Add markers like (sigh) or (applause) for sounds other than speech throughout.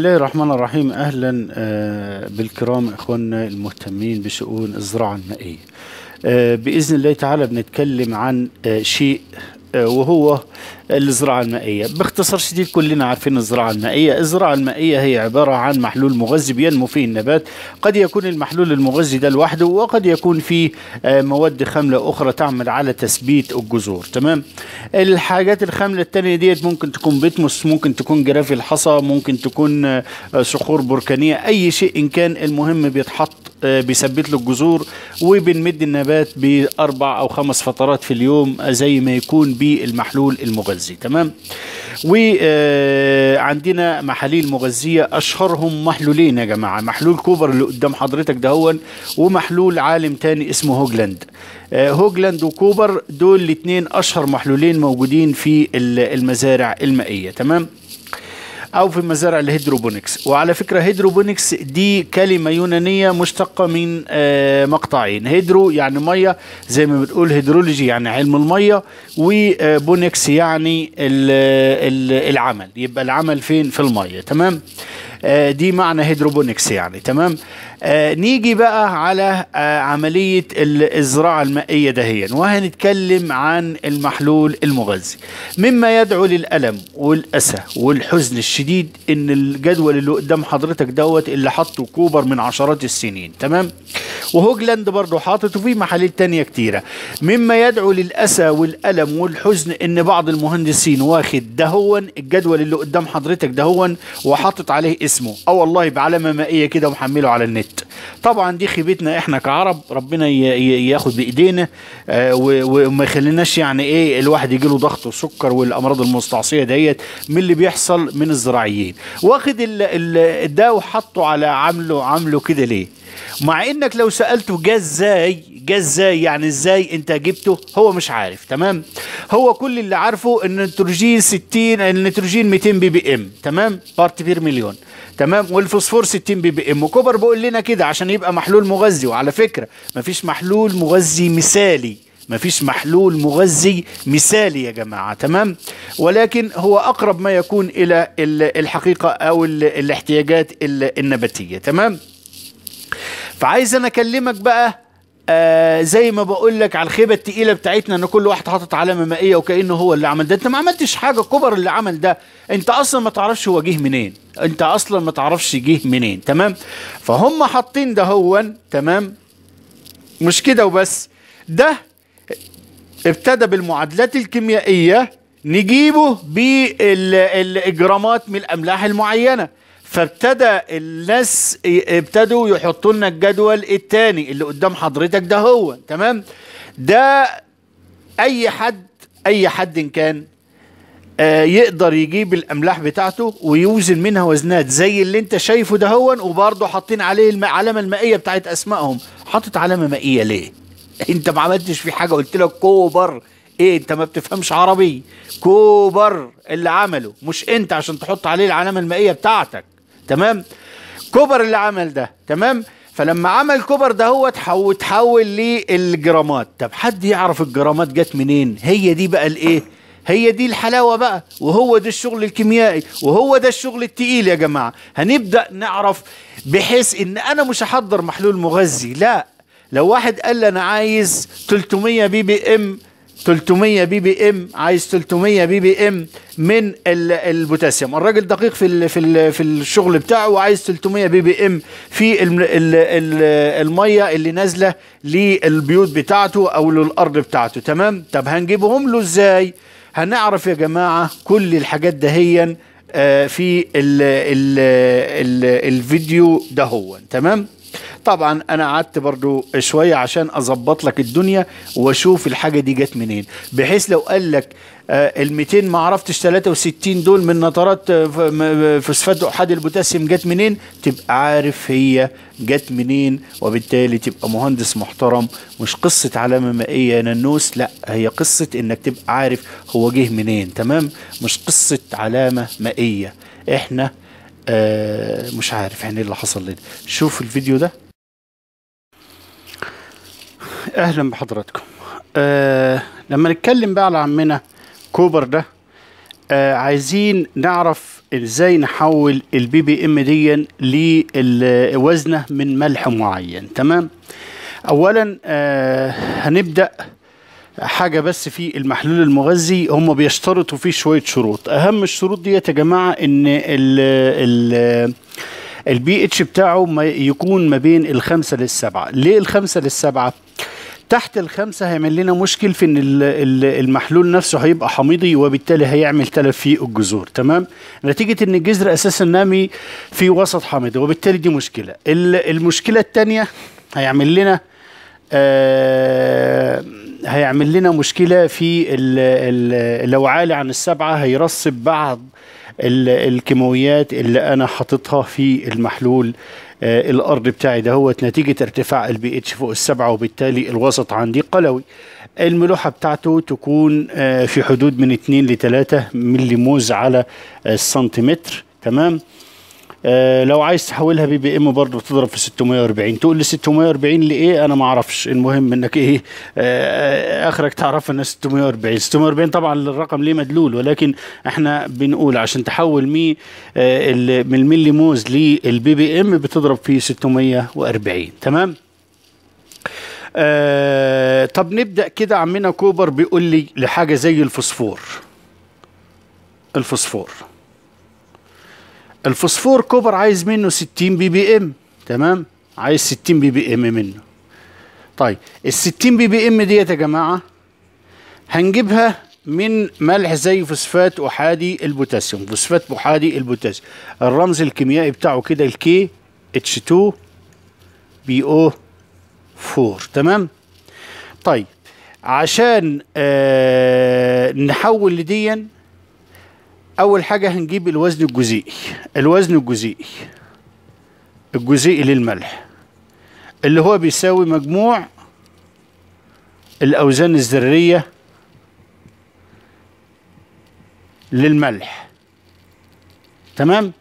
الله الرحمن الرحيم اهلا آه، بالكرام اخواننا المهتمين بشؤون الزراعه المائيه آه، باذن الله تعالى بنتكلم عن آه، شيء آه، وهو الزراعة المائية باختصار شديد كلنا عارفين الزراعة المائية الزراعة المائية هي عبارة عن محلول مغذي بينمو فيه النبات قد يكون المحلول المغذي ده لوحده وقد يكون فيه آه، مواد خاملة أخرى تعمل على تثبيت الجذور تمام الحاجات الخاملة التانية ديت ممكن تكون بيتموس ممكن تكون جرافي الحصى ممكن تكون آه، صخور بركانية أي شيء إن كان المهم بيتحط آه، بيثبت له الجذور وبنمد النبات باربع او خمس فترات في اليوم زي ما يكون بالمحلول المغذي تمام وعندنا آه، محاليل مغذيه اشهرهم محلولين يا جماعه محلول كوبر اللي قدام حضرتك دهون ومحلول عالم تاني اسمه هوجلاند آه، هوجلاند وكوبر دول الاثنين اشهر محلولين موجودين في المزارع المائيه تمام أو في المزارع الهيدروبونكس وعلى فكرة هيدروبونكس دي كلمة يونانية مشتقة من آه، مقطعين هيدرو يعني مية زي ما بنقول هيدرولوجي يعني علم المية وبونكس يعني العمل يبقى العمل فين في المية تمام آه، دي معنى هيدروبونكس يعني تمام آه، نيجي بقى على آه، عملية الزراعة المائية دهيا وهنتكلم عن المحلول المغذي مما يدعو للألم والأسى والحزن الشديد إن الجدول اللي قدام حضرتك دوت اللي حطه كوبر من عشرات السنين تمام وهوجلاند برضه حاطط وفي محاليل تانية كتيرة مما يدعو للأسى والألم والحزن إن بعض المهندسين واخد دهون الجدول اللي قدام حضرتك دهون وحاطط عليه اسمه أو والله بعلامة مائية كده ومحمله على النت البيت طبعا دي خيبتنا احنا كعرب ربنا ياخد بايدينا آه، وما يخليناش يعني ايه الواحد يجيله ضغط وسكر والامراض المستعصيه ديت من اللي بيحصل من الزراعيين واخد ده وحطه على عامله عامله كده ليه مع انك لو سالته جه ازاي جه ازاي يعني ازاي انت جبته هو مش عارف تمام هو كل اللي عارفه ان النيتروجين 60 النيتروجين 200 بي بي ام تمام بارت بير مليون تمام والفوسفور 60 بي بي ام وكوبر بيقول لنا كده عشان يبقى محلول مغذي وعلى فكره مفيش محلول مغذي مثالي مفيش محلول مغذي مثالي يا جماعة تمام ولكن هو أقرب ما يكون إلى الحقيقة أو الاحتياجات النباتية تمام فعايز أنا أكلمك بقى آه زي ما بقول لك على الخيبه الثقيله بتاعتنا ان كل واحد حاطط علامه مائيه وكانه هو اللي عمل ده انت ما عملتش حاجه كبر اللي عمل ده انت اصلا ما تعرفش هو جه منين انت اصلا ما تعرفش جه منين تمام فهم حاطين ده هو تمام مش كده وبس ده ابتدى بالمعادلات الكيميائيه نجيبه بالاجرامات من الاملاح المعينه فابتدى الناس ابتدوا يحطوا لنا الجدول الثاني اللي قدام حضرتك ده هو تمام ده اي حد اي حد إن كان آه، يقدر يجيب الاملاح بتاعته ويوزن منها وزنات زي اللي انت شايفه ده هو وبرضه حاطين عليه العلامه المائيه بتاعت اسمائهم حاطط علامه مائيه ليه (laughs) انت ما عملتش فيه حاجه قلت لك كوبر ايه انت ما بتفهمش عربي كوبر اللي عمله مش انت عشان تحط عليه العلامه المائيه بتاعتك تمام كوبر اللي عمل ده تمام فلما عمل كوبر ده هو تحول تحول للجرامات طب حد يعرف الجرامات جت منين هي دي بقى الايه هي دي الحلاوه بقى وهو ده الشغل الكيميائي وهو ده الشغل التقيل يا جماعه هنبدا نعرف بحيث ان انا مش هحضر محلول مغذي لا لو واحد قال لي انا عايز 300 بي بي ام 300 بي بي ام عايز 300 بي بي ام من البوتاسيوم الراجل دقيق في في في الشغل بتاعه وعايز 300 بي بي ام في الميه اللي نازله للبيوت بتاعته او للارض بتاعته تمام طب هنجيبهم له ازاي هنعرف يا جماعه كل الحاجات دهيا آه، في ال ال ال الفيديو دهون تمام طبعا انا قعدت برضو شويه عشان اظبط لك الدنيا واشوف الحاجه دي جت منين بحيث لو قال لك آه، ال 200 ما عرفتش 63 دول من نترات آه، آه، فوسفات احاد البوتاسيوم جت منين تبقى عارف هي جت منين وبالتالي تبقى مهندس محترم مش قصه علامه مائيه نانوس لا هي قصه انك تبقى عارف هو جه منين تمام مش قصه علامه مائيه احنا مش عارف يعني ايه اللي حصل لنا شوف الفيديو ده اهلا بحضراتكم آه لما نتكلم بقى على عمنا كوبر ده آه عايزين نعرف ازاي نحول البي بي ام دي لوزنه من ملح معين تمام اولا آه هنبدا حاجة بس في المحلول المغذي هم بيشترطوا فيه شوية شروط أهم الشروط ديت يا جماعة إن ال ال البي اتش بتاعه ما يكون ما بين الخمسة للسبعة ليه الخمسة للسبعة تحت الخمسة هيعمل لنا مشكل في ان المحلول نفسه هيبقى حميضي وبالتالي هيعمل تلف في الجذور تمام نتيجة ان الجذر اساسا نامي في وسط حامضي وبالتالي دي مشكلة المشكلة الثانية هيعمل لنا آه هيعمل لنا مشكله في لو عالي عن السبعه هيرسب بعض الكيماويات اللي انا حاططها في المحلول آه، الارض بتاعي ده هو نتيجه ارتفاع البي اتش فوق السبعه وبالتالي الوسط عندي قلوي الملوحه بتاعته تكون آه، في حدود من 2 ل 3 ملي موز على السنتيمتر تمام آه لو عايز تحولها بي بي ام برضه بتضرب في 640 تقول لي 640 لايه انا ما اعرفش المهم انك ايه آه, آه، اخرك تعرف ان 640 640 طبعا الرقم ليه مدلول ولكن احنا بنقول عشان تحول مي آه من الملي موز للبي بي ام بتضرب في 640 تمام آه طب نبدا كده عمنا كوبر بيقول لي لحاجه زي الفوسفور الفوسفور الفوسفور كوبر عايز منه 60 بي بي ام تمام عايز 60 بي بي ام منه طيب ال 60 بي بي ام ديت يا جماعه هنجيبها من ملح زي فوسفات احادي البوتاسيوم فوسفات احادي البوتاسيوم الرمز الكيميائي بتاعه كده الكي اتش 2 بي او 4 تمام طيب عشان آه نحول لديا اول حاجة هنجيب الوزن الجزيئي الوزن الجزيئي الجزيئي للملح اللي هو بيساوي مجموع الاوزان الذرية للملح تمام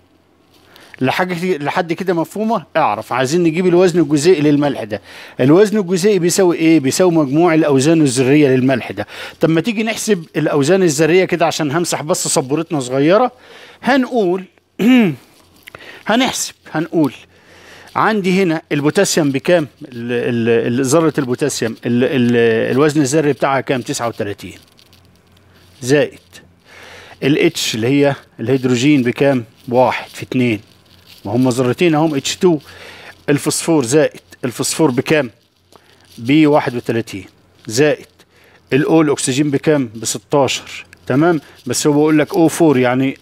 لحاجه لحد كده مفهومه اعرف عايزين نجيب الوزن الجزيئي للملح ده الوزن الجزيئي بيساوي ايه بيساوي مجموع الاوزان الذريه للملح ده طب ما تيجي نحسب الاوزان الذريه كده عشان همسح بس سبورتنا صغيره هنقول (clears throat) هنحسب هنقول عندي هنا البوتاسيوم بكام ذره البوتاسيوم الـ الـ الوزن الذري بتاعها كام 39 زائد الاتش اللي هي الهيدروجين بكام واحد في اتنين ما هم ذرتين اهم اتش 2 الفوسفور زائد الفوسفور بكام؟ ب 31 زائد الاو الاكسجين بكام؟ ب 16 تمام بس هو بيقول لك او 4 يعني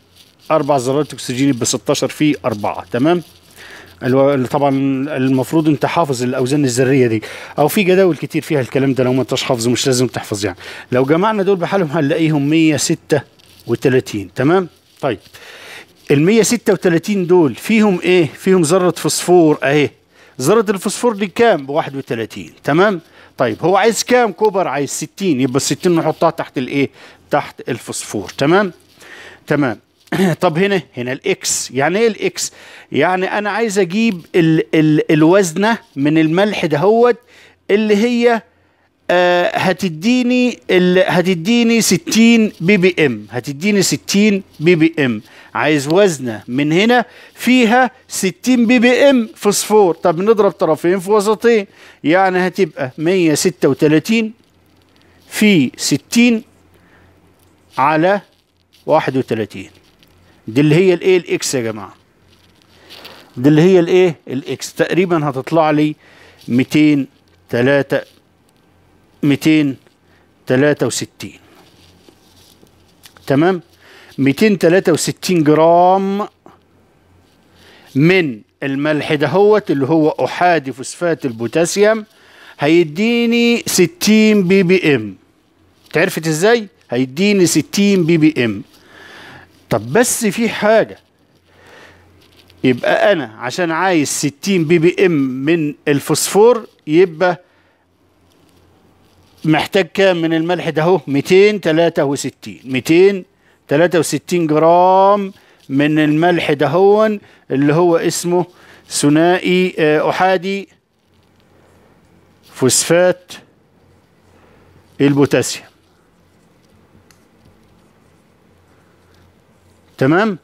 اربع ذرات اكسجين ب 16 في اربعه تمام؟ طبعا المفروض انت حافظ الاوزان الذريه دي او في جداول كتير فيها الكلام ده لو ما انتش حافظه مش لازم تحفظ يعني لو جمعنا دول بحالهم هنلاقيهم 136 تمام؟ طيب ال 136 دول فيهم ايه؟ فيهم ذرة فوسفور اهي ذرة الفوسفور دي كام؟ ب 31 تمام؟ طيب هو عايز كام كوبر؟ عايز 60 يبقى ال 60 نحطها تحت الايه؟ تحت الفوسفور تمام؟ تمام (clears throat) طب هنا هنا الاكس يعني ايه الاكس؟ يعني انا عايز اجيب ال ال الوزنه من الملح دهوت اللي هي آه، هتديني ال... هتديني 60 بي بي ام هتديني 60 بي بي ام عايز وزنه من هنا فيها 60 بي بي ام فوسفور طب نضرب طرفين في وسطين يعني هتبقى 136 في 60 على 31 دي اللي هي الايه الاكس يا جماعه دي اللي هي الايه الاكس تقريبا هتطلع لي 200 3 263 تمام 263 جرام من الملح دهوت اللي هو احادي فوسفات البوتاسيوم هيديني 60 بي بي ام تعرفت ازاي هيديني 60 بي بي ام طب بس في حاجه يبقى انا عشان عايز 60 بي بي ام من الفوسفور يبقى محتاج كام من الملح ده اهو 263 263 جرام من الملح ده هو اللي هو اسمه ثنائي آه، احادي فوسفات البوتاسيوم تمام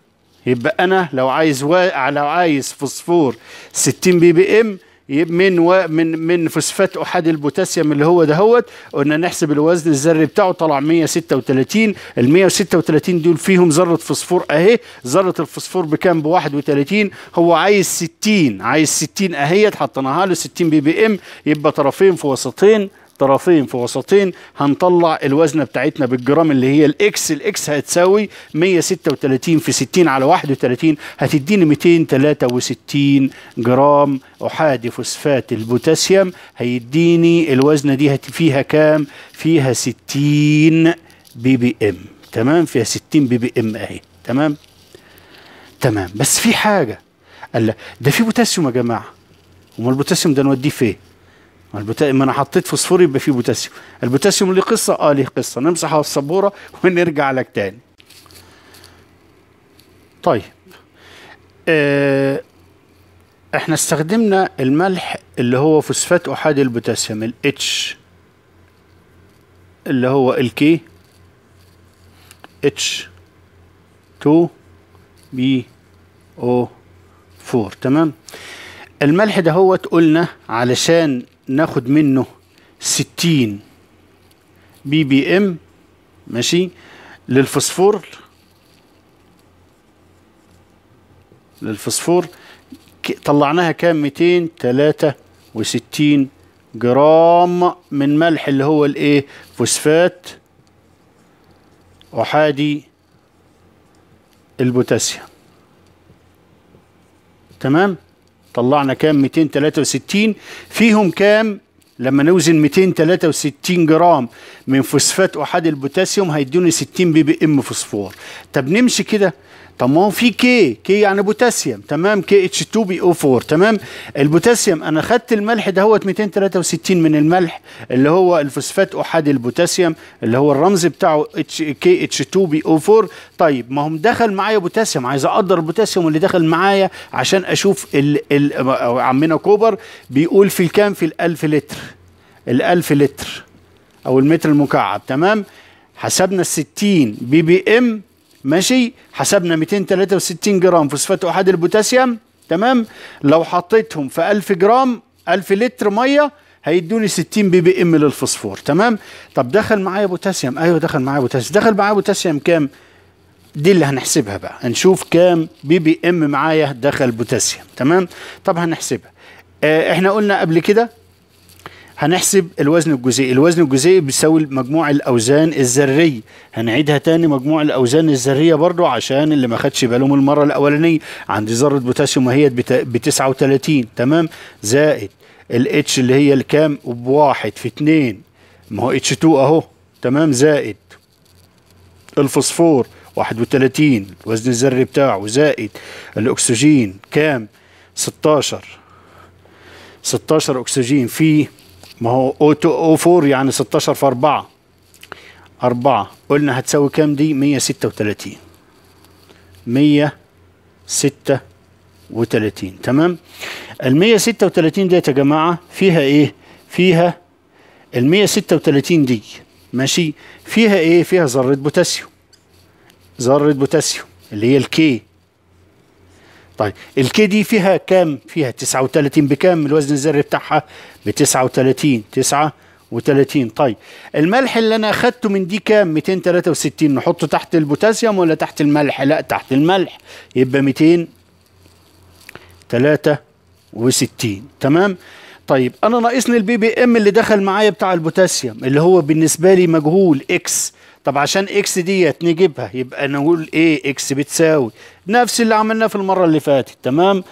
يبقى انا لو عايز و... لو عايز فوسفور 60 بي بي ام من و من من فوسفات احاد البوتاسيوم اللي هو دهوت قلنا نحسب الوزن الذري بتاعه طلع 136 ال 136 دول فيهم ذره فوسفور اهي ذره الفوسفور بكام ب 31 هو عايز 60 عايز 60 اهيت حطيناها له 60 بي بي ام يبقى طرفين في وسطين طرفين في وسطين هنطلع الوزنه بتاعتنا بالجرام اللي هي الاكس الاكس هتساوي 136 في 60 على 31 هتديني 263 جرام احادي فوسفات البوتاسيوم هيديني الوزنه دي فيها كام فيها 60 بي بي ام تمام فيها 60 بي بي ام اهي تمام تمام بس في حاجه قال ده في بوتاسيوم يا جماعه امال البوتاسيوم ده نوديه فين ما, ما انا حطيت فوسفور يبقى فيه بوتاسيوم البوتاسيوم ليه قصه اه ليه قصه نمسح على السبوره (laughs) ونرجع لك تاني طيب آه احنا استخدمنا الملح اللي هو فوسفات احادي البوتاسيوم الاتش اللي هو الكي اتش 2 بي او 4 تمام الملح ده هو قلنا علشان ناخد منه 60 بي بي ام ماشي للفوسفور للفوسفور طلعناها كام 263 جرام من ملح اللي هو الايه فوسفات احادي البوتاسيوم تمام طلعنا كام 263 فيهم كام لما نوزن 263 جرام من فوسفات احاد البوتاسيوم هيدوني 60 بي بي ام فوسفور طب نمشي كده طب ما هو في كي كي يعني بوتاسيوم تمام كي اتش 2 بي او 4 تمام البوتاسيوم انا خدت الملح دهوت 263 من الملح اللي هو الفوسفات احادي البوتاسيوم اللي هو الرمز بتاعه اتش كي اتش 2 بي او 4 طيب ما هم دخل معايا بوتاسيوم عايز اقدر البوتاسيوم اللي دخل معايا عشان اشوف ال ال عمنا كوبر بيقول في الكام في ال1000 لتر ال1000 لتر او المتر المكعب تمام حسبنا ال 60 بي بي ام ماشي حسبنا 263 جرام فوسفات احاد البوتاسيوم تمام لو حطيتهم في 1000 جرام 1000 لتر ميه هيدوني 60 بي بي ام للفوسفور تمام طب دخل معايا بوتاسيوم ايوه دخل معايا بوتاسيوم دخل معايا بوتاسيوم كام دي اللي هنحسبها بقى هنشوف كام بي بي ام معايا دخل بوتاسيوم تمام طب هنحسبها آه، احنا قلنا قبل كده هنحسب الوزن الجزيئي الوزن الجزيئي بيساوي مجموع الاوزان الذريه هنعيدها تاني مجموع الاوزان الذريه برضو عشان اللي ما خدش باله من المره الاولانيه عندي ذره بوتاسيوم وهي ب 39 تمام زائد الاتش اللي هي الكام بواحد في اتنين ما هو اتش 2 اهو تمام زائد الفوسفور 31 الوزن الذري بتاعه زائد الاكسجين كام 16 16 اكسجين في ما هو او 4 يعني 16 في 4 4 قلنا هتساوي كام دي 136 136 تمام ال 136 ديت يا جماعه فيها ايه فيها ال 136 دي ماشي فيها ايه فيها ذره بوتاسيوم ذره بوتاسيوم اللي هي الكي طيب الكي دي فيها كام فيها 39 بكام الوزن الذري بتاعها ب 39 9 و30 طيب الملح اللي انا اخدته من دي كام 263 نحطه تحت البوتاسيوم ولا تحت الملح لا تحت الملح يبقى 263 تمام طيب انا ناقصني البي بي ام اللي دخل معايا بتاع البوتاسيوم اللي هو بالنسبه لي مجهول اكس طب عشان اكس ديت نجيبها يبقى نقول ايه اكس بتساوي نفس اللي عملناه في المره اللي فاتت تمام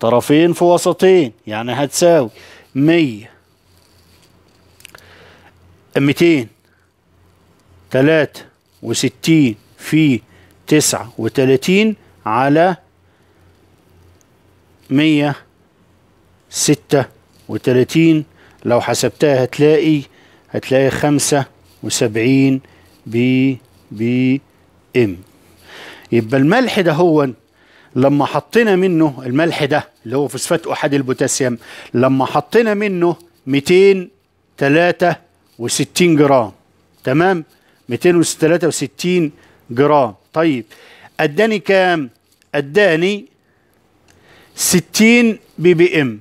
طرفين في وسطين يعني هتساوي 100 200 63 في 39 على 136 لو حسبتها هتلاقي هتلاقي 75 بي بي ام يبقى الملح ده هو لما حطينا منه الملح ده اللي هو فوسفات احاد البوتاسيوم لما حطينا منه 263 جرام تمام 263 جرام طيب اداني كام اداني 60 بي بي ام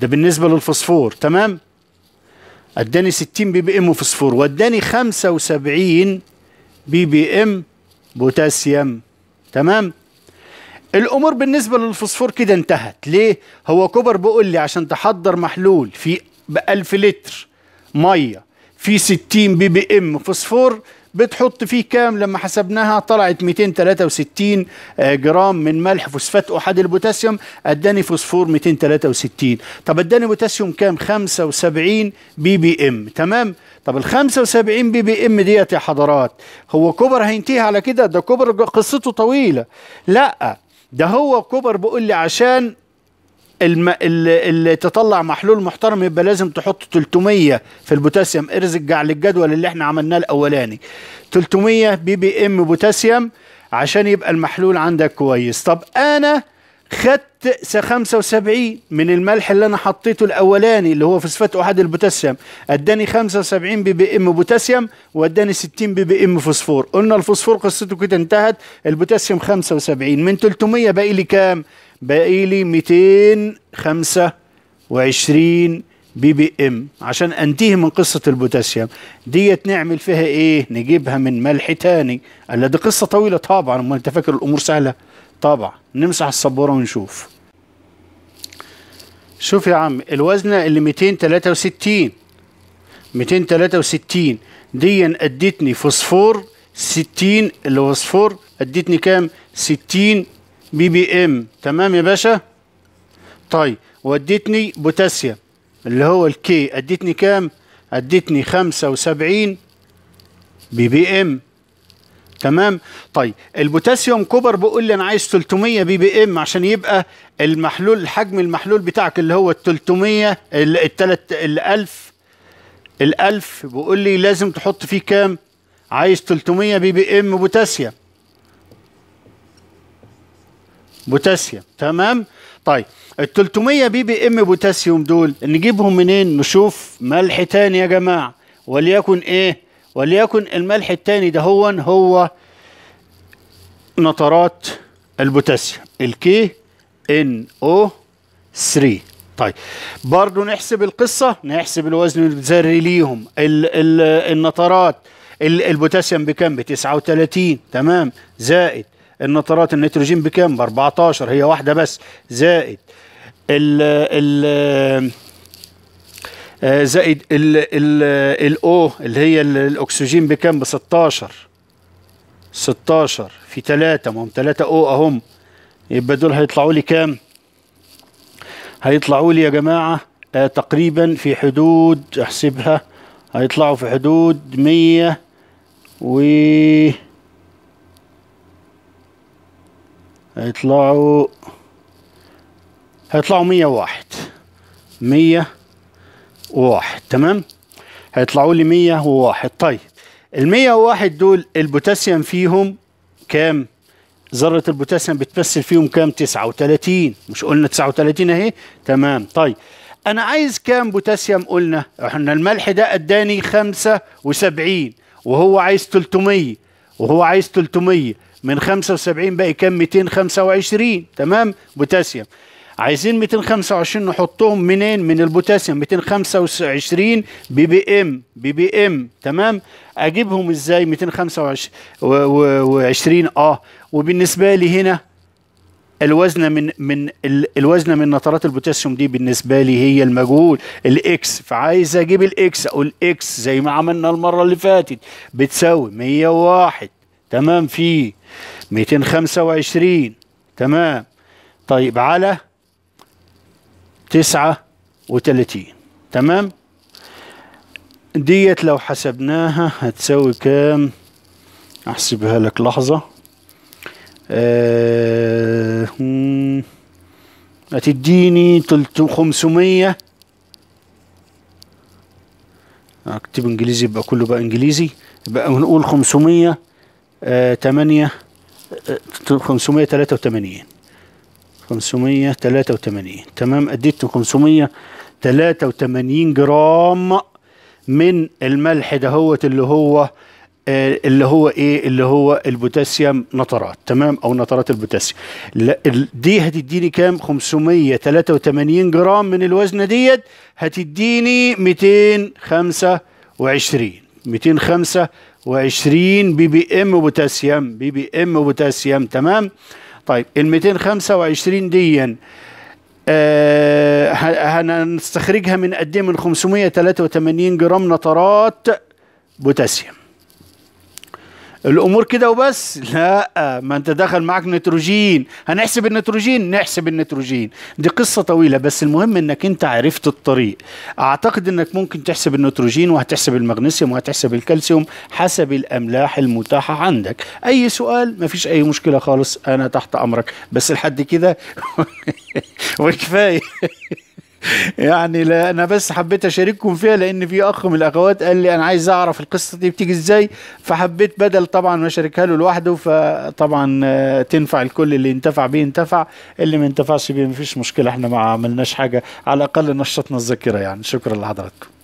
ده بالنسبه للفوسفور تمام اداني 60 بي بي ام فوسفور واداني 75 بي بي ام بوتاسيوم تمام الامور بالنسبه للفوسفور كده انتهت ليه هو كوبر بيقول لي عشان تحضر محلول في ب 1000 لتر ميه في 60 بي بي ام فوسفور بتحط فيه كام لما حسبناها طلعت 263 آه، جرام من ملح فوسفات احاد البوتاسيوم اداني فوسفور 263 طب اداني بوتاسيوم كام 75 بي بي ام تمام طب ال 75 بي بي ام ديت يا حضرات هو كوبر هينتهي على كده ده كوبر قصته طويله لا ده هو كوبر بيقول لي عشان الم... اللي تطلع محلول محترم يبقى لازم تحط 300 في البوتاسيوم ارجع للجدول اللي احنا عملناه الاولاني 300 بي بي ام بوتاسيوم عشان يبقى المحلول عندك كويس طب انا خدت 75 من الملح اللي انا حطيته الاولاني اللي هو فوسفات احاد البوتاسيوم اداني 75 بي بي ام بوتاسيوم واداني 60 بي بي ام فوسفور قلنا الفوسفور قصته كده انتهت البوتاسيوم 75 من 300 باقي لي كام باقي لي 225 بي بي ام عشان انتهي من قصه البوتاسيوم ديت نعمل فيها ايه نجيبها من ملح تاني قال دي قصه طويله طبعا امال انت فاكر الامور سهله طبعا نمسح السبوره ونشوف شوف يا عم الوزنه اللي 263 263 دي ادتني فوسفور 60 اللي هو فوسفور ادتني كام 60 بي بي ام تمام يا باشا طيب وديتني بوتاسيوم اللي هو الكي اديتني كام اديتني 75 بي بي ام تمام طيب البوتاسيوم كوبر بيقول لي انا عايز 300 بي بي ام عشان يبقى المحلول حجم المحلول بتاعك اللي هو ال 300 ال 3 ال 1000 ال 1000 بيقول لي لازم تحط فيه كام عايز 300 بي بي ام بوتاسيوم بوتاسيوم تمام طيب ال 300 بي بي ام بوتاسيوم دول نجيبهم منين نشوف ملح تاني يا جماعه وليكن ايه وليكن الملح التاني ده هو هو نترات البوتاسيوم الكي ان او 3 طيب برضو نحسب القصة نحسب الوزن الذري ليهم ال ال النطرات البوتاسيوم بكم ب 39 تمام زائد النترات النيتروجين بكام ب 14 هي واحده بس زائد ال ال آه، زائد ال ال الاو اللي هي الاكسجين بكام ب 16 16 في 3 ما هم 3 او اهم يبقى دول هيطلعوا لي كام هيطلعوا لي يا جماعه آه، تقريبا في حدود احسبها هيطلعوا في حدود 100 و هيطلعوا هيطلعوا مية واحد مية واحد تمام هيطلعوا لي مية وواحد طيب المية وواحد دول البوتاسيوم فيهم كام ذرة البوتاسيوم بتمثل فيهم كام 39 مش قلنا 39 اهي تمام طيب انا عايز كام بوتاسيوم قلنا احنا الملح ده اداني 75 وهو عايز 300 وهو عايز 300 من 75 باقي كام 225 تمام بوتاسيوم عايزين 225 نحطهم منين من البوتاسيوم 225 بي بي ام بي بي ام تمام اجيبهم ازاي 225 اه وبالنسبه لي هنا الوزنة من من الوزنة من نترات البوتاسيوم دي بالنسبة لي هي المجهول الاكس فعايز اجيب الاكس اقول اكس زي ما عملنا المرة اللي فاتت بتساوي 101 تمام فيه 225 تمام طيب على 39 تمام ديت لو حسبناها هتساوي كام احسبها لك لحظة أه هتديني 500 اكتب انجليزي يبقى كله بقى انجليزي يبقى نقول خمسمية 8 آه، 583 583 تمام اديت 583 جرام من الملح دهوت اللي هو آه، اللي هو ايه اللي هو البوتاسيوم نترات تمام او نترات البوتاسيوم دي هتديني كام 583 جرام من الوزنه ديت هتديني 225 225 وعشرين بي بي ام بوتاسيوم بي بي ام بوتاسيوم تمام طيب ال 225 دي آه هنستخرجها من قد ايه من 583 جرام نترات بوتاسيوم الامور كده وبس لا ما انت دخل معاك نيتروجين هنحسب النيتروجين نحسب النيتروجين دي قصه طويله بس المهم انك انت عرفت الطريق اعتقد انك ممكن تحسب النيتروجين وهتحسب المغنيسيوم وهتحسب الكالسيوم حسب الاملاح المتاحه عندك اي سؤال مفيش اي مشكله خالص انا تحت امرك بس لحد كده (laughs) وكفايه يعني لا انا بس حبيت اشارككم فيها لان في اخ من الاخوات قال لي انا عايز اعرف القصه دي بتيجي ازاي فحبيت بدل طبعا ما اشاركها له لوحده فطبعا آه، تنفع الكل اللي انتفع بيه انتفع اللي ما انتفعش بيه مفيش مشكله احنا ما عملناش حاجه على الاقل نشطنا الذاكره يعني شكرا لحضراتكم